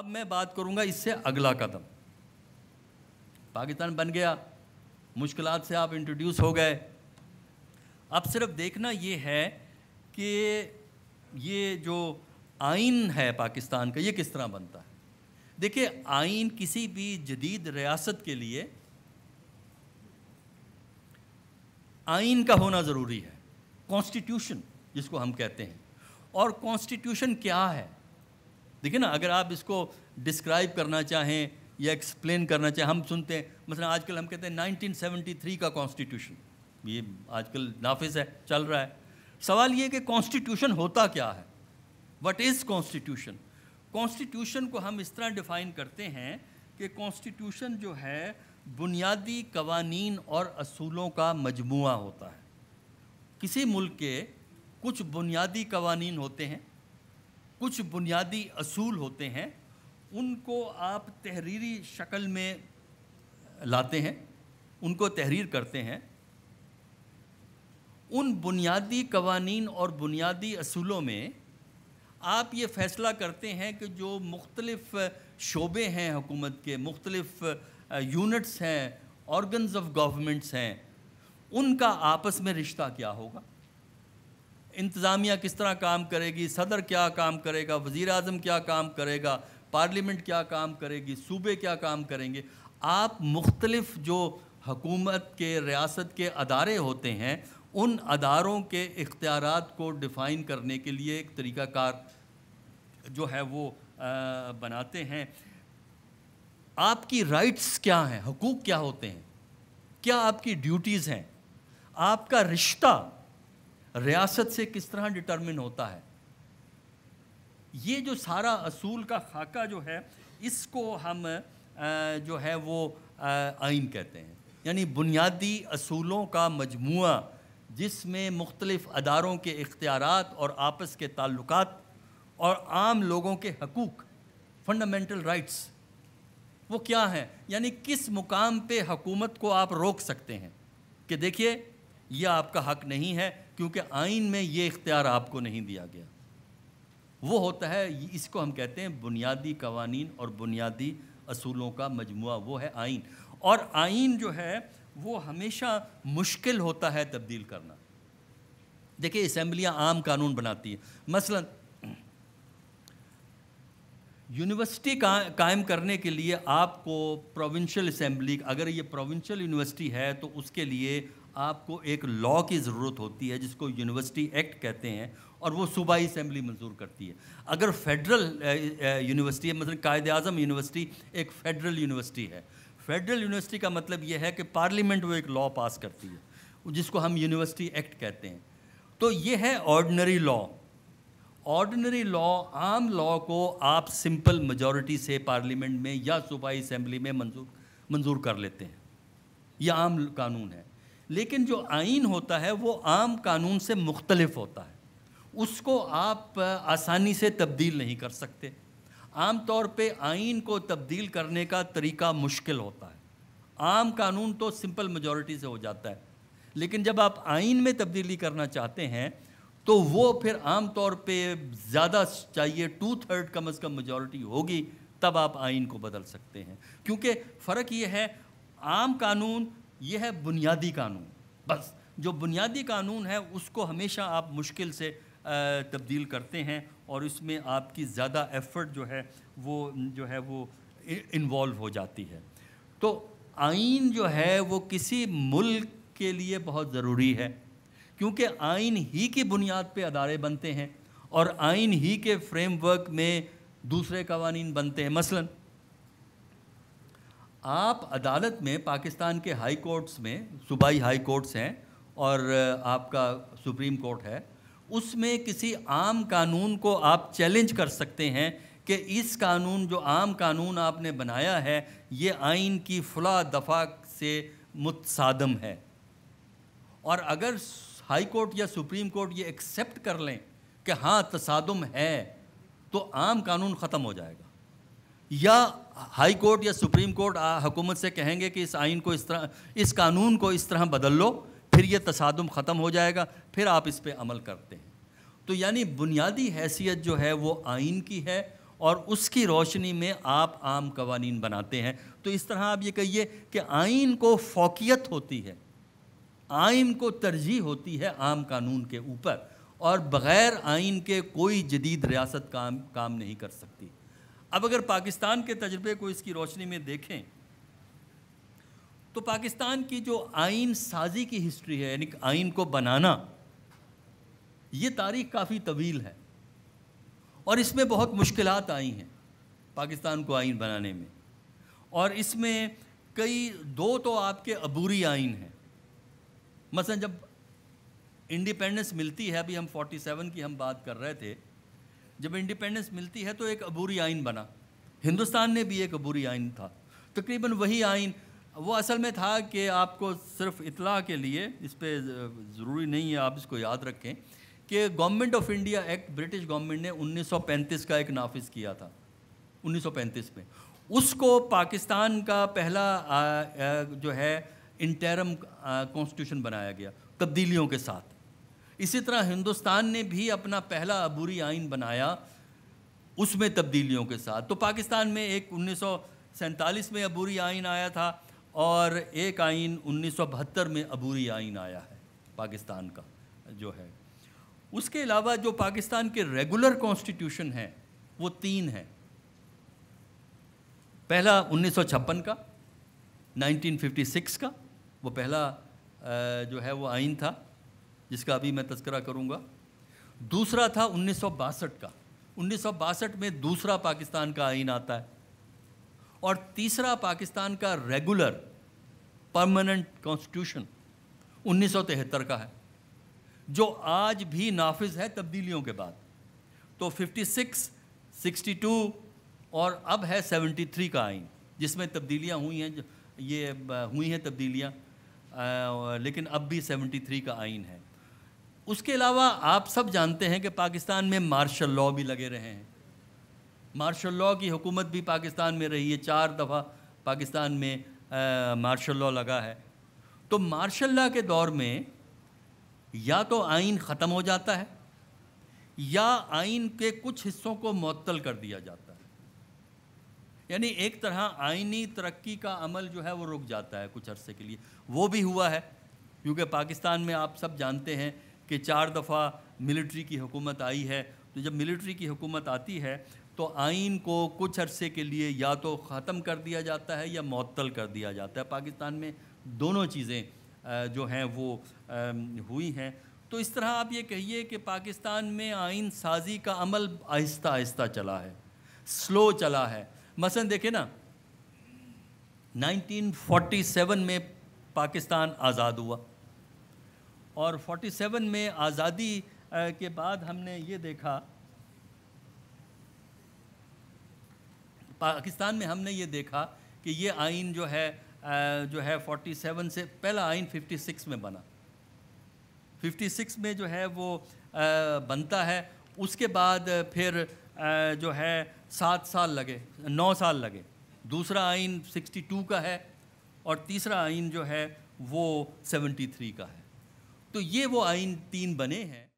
अब मैं बात करूंगा इससे अगला कदम पाकिस्तान बन गया मुश्किल से आप इंट्रोड्यूस हो गए अब सिर्फ देखना ये है कि ये जो आइन है पाकिस्तान का ये किस तरह बनता है देखिए आइन किसी भी जदीद रियासत के लिए आइन का होना ज़रूरी है कॉन्स्टिट्यूशन जिसको हम कहते हैं और कॉन्स्टिट्यूशन क्या है देखिए ना अगर आप इसको डिस्क्राइब करना चाहें या एक्सप्लेन करना चाहें हम सुनते हैं मतलब आजकल हम कहते हैं 1973 का कॉन्स्टिट्यूशन ये आजकल नाफिज है चल रहा है सवाल ये कि कॉन्स्टिट्यूशन होता क्या है वट इज़ कॉन्स्टिट्यूशन कॉन्स्टिट्यूशन को हम इस तरह डिफ़ाइन करते हैं कि कॉन्स्टिट्यूशन जो है बुनियादी कवानीन और असूलों का मजमू होता है किसी मुल्क के कुछ बुनियादी कवानीन होते हैं कुछ बुनियादी असूल होते हैं उनको आप तहरीरी शक्ल में लाते हैं उनको तहरीर करते हैं उन बुनियादी कवानीन और बुनियादी असूलों में आप ये फ़ैसला करते हैं कि जो मुख्तलफ़ शोबे हैं हुकूमत के मुख्तलफ़ यूनिट्स हैं ऑर्गन्स ऑफ गवर्नमेंट्स हैं उनका आपस में रिश्ता क्या होगा इंतज़ामिया किस तरह काम करेगी सदर क्या काम करेगा वज़ी अजम क्या काम करेगा पार्लियामेंट क्या काम करेगी सूबे क्या काम करेंगे आप मुख्तलफ़ जो हकूमत के रियासत के अदारे होते हैं उन अदारों के इख्तियार को डिफ़ाइन करने के लिए एक तरीक़ाकार जो है वो आ, बनाते हैं आपकी राइट्स क्या हैं हकूक़ क्या होते हैं क्या आपकी ड्यूटीज़ हैं आपका रिश्ता रियासत से किस तरह डिटर्मिन होता है ये जो सारा असूल का खाका जो है इसको हम जो है वो आइन कहते हैं यानी बुनियादी असूलों का मजमू जिसमें मुख्तलिफ़ अदारों के इख्तियार और आपस के ताल्लुक और आम लोगों के हकूक़ फंडामेंटल राइट्स वो क्या हैं यानी किस मुकाम पे हकूमत को आप रोक सकते हैं कि देखिए यह आपका हक नहीं है क्योंकि आइन में ये इख्तियार आपको नहीं दिया गया वो होता है इसको हम कहते हैं बुनियादी कवानीन और बुनियादी असूलों का मजमू वो है आइन और आइन जो है वो हमेशा मुश्किल होता है तब्दील करना देखिए असम्बलियाँ आम कानून बनाती हैं मसलन यूनिवर्सिटी का कायम करने के लिए आपको प्रोविंशियल असम्बली अगर ये प्रोविंशियल यूनिवर्सिटी है तो उसके लिए आपको एक लॉ की ज़रूरत होती है जिसको यूनिवर्सिटी एक्ट कहते हैं और वो सूबाई असम्बली मंजूर करती है अगर फेडरल यूनिवर्सिटी मतलब कायद अजम यूनिवर्सिटी एक फेडरल यूनिवर्सिटी है फेडरल यूनिवर्सिटी का मतलब ये है कि पार्लियामेंट वो एक लॉ पास करती है जिसको हम यूनिवर्सिटी एक्ट कहते हैं तो ये है ऑर्डनरी लॉ ऑर्डनरी लॉ आम लॉ को आप सिंपल मेजॉरिटी से पार्लियामेंट में या सूबाई असम्बली में मंजूर मंजूर कर लेते हैं यह आम कानून है लेकिन जो आइन होता है वो आम कानून से मुख्तलफ होता है उसको आप आसानी से तब्दील नहीं कर सकते आम तौर पे आइन को तब्दील करने का तरीका मुश्किल होता है आम कानून तो सिंपल मेजॉरिटी से हो जाता है लेकिन जब आप आइन में तब्दीली करना चाहते हैं तो वो फिर आम तौर पे ज़्यादा चाहिए टू थर्ड कम अज़ कम मेजॉरिटी होगी तब आप आइन को बदल सकते हैं क्योंकि फ़र्क ये है आम कानून यह है बुनियादी कानून बस जो बुनियादी कानून है उसको हमेशा आप मुश्किल से तब्दील करते हैं और इसमें आपकी ज़्यादा एफर्ट जो है वो जो है वो इन्वॉल्व हो जाती है तो आइन जो है वो किसी मुल्क के लिए बहुत ज़रूरी है क्योंकि आइन ही की बुनियाद पे अदारे बनते हैं और आइन ही के फ्रेमवर्क में दूसरे कवानीन बनते हैं मसलन आप अदालत में पाकिस्तान के हाई कोर्ट्स में सूबाई हाई कोर्ट्स हैं और आपका सुप्रीम कोर्ट है उसमें किसी आम कानून को आप चैलेंज कर सकते हैं कि इस कानून जो आम कानून आपने बनाया है ये आइन की फला दफ़ा से मुतसादम है और अगर हाई कोर्ट या सुप्रीम कोर्ट ये एक्सेप्ट कर लें कि हाँ तसादम है तो आम कानून ख़त्म हो जाएगा या हाई कोर्ट या सुप्रीम कोर्ट हुकूमत से कहेंगे कि इस आइन को इस तरह इस कानून को इस तरह बदल लो फिर ये तसादम ख़त्म हो जाएगा फिर आप इस पर अमल करते हैं तो यानी बुनियादी हैसियत जो है वो आइन की है और उसकी रोशनी में आप आम कवानीन बनाते हैं तो इस तरह आप ये कहिए कि आइन को फोकियत होती है आइन को तरजीह होती है आम कानून के ऊपर और बग़ैर आइन के कोई जदीद रियासत काम काम नहीं कर सकती अब अगर पाकिस्तान के तजर्बे को इसकी रोशनी में देखें तो पाकिस्तान की जो आइन साजी की हिस्ट्री है यानी आइन को बनाना ये तारीख काफ़ी तवील है और इसमें बहुत मुश्किल आई हैं पाकिस्तान को आइन बनाने में और इसमें कई दो तो आपके अबूरी आइन हैं मसलन जब इंडिपेंडेंस मिलती है अभी हम 47 की हम बात कर रहे थे जब इंडिपेंडेंस मिलती है तो एक अबूरी आइन बना हिंदुस्तान ने भी एक अबूरी आइन था तकरीबन वही आइन वो असल में था कि आपको सिर्फ इतला के लिए इस पर ज़रूरी नहीं है आप इसको याद रखें कि government of India act British government ने 1935 का एक नाफिज किया था 1935 में उसको पाकिस्तान का पहला जो है इंटरम कॉन्स्टिट्यूशन बनाया गया तब्दीलियों के साथ इसी तरह हिंदुस्तान ने भी अपना पहला अबूरी आइन बनाया उसमें तब्दीलियों के साथ तो पाकिस्तान में एक उन्नीस में अबूरी आइन आया था और एक आइन उन्नीस में अबूरी आइन आया है पाकिस्तान का जो है उसके अलावा जो पाकिस्तान के रेगुलर कॉन्स्टिट्यूशन हैं वो तीन हैं पहला उन्नीस का 1956 का वो पहला जो है वो आइन था जिसका अभी मैं तस्करा करूँगा दूसरा था उन्नीस का उन्नीस में दूसरा पाकिस्तान का आइन आता है और तीसरा पाकिस्तान का रेगुलर परमानेंट कॉन्स्टिट्यूशन उन्नीस का है जो आज भी नाफिज है तब्दीलियों के बाद तो 56, 62 और अब है 73 का आइन जिसमें तब्दीलियां हुई हैं ये हुई हैं तब्दीलियां लेकिन अब भी 73 का आइन है उसके अलावा आप सब जानते हैं कि पाकिस्तान में मार्शल लॉ भी लगे रहे हैं मार्शल लॉ की हुकूमत भी पाकिस्तान में रही है चार दफ़ा पाकिस्तान में मार्शल लॉ लगा है तो मार्शल लॉ के दौर में या तो आइन ख़त्म हो जाता है या आइन के कुछ हिस्सों को मअतल कर दिया जाता है यानी एक तरह आइनी तरक्की का अमल जो है वो रुक जाता है कुछ अरसे के लिए वो भी हुआ है क्योंकि पाकिस्तान में आप सब जानते हैं कि चार दफ़ा मिलिट्री की हुकूमत आई है तो जब मिलिट्री की हुकूमत आती है तो आइन को कुछ अरसे के लिए या तो ख़त्म कर दिया जाता है या मअतल कर दिया जाता है पाकिस्तान में दोनों चीज़ें जो हैं वो हुई हैं तो इस तरह आप ये कहिए कि पाकिस्तान में आइन साजी का अमल आहिस्ता आहिस्ता चला है स्लो चला है मसलन देखें ना 1947 में पाकिस्तान आज़ाद हुआ और 47 में आज़ादी के बाद हमने ये देखा पाकिस्तान में हमने ये देखा कि ये आइन जो है जो है 47 से पहला आइन 56 में बना 56 में जो है वो बनता है उसके बाद फिर जो है सात साल लगे नौ साल लगे दूसरा आइन 62 का है और तीसरा आइन जो है वो 73 का है तो ये वो आइन तीन बने हैं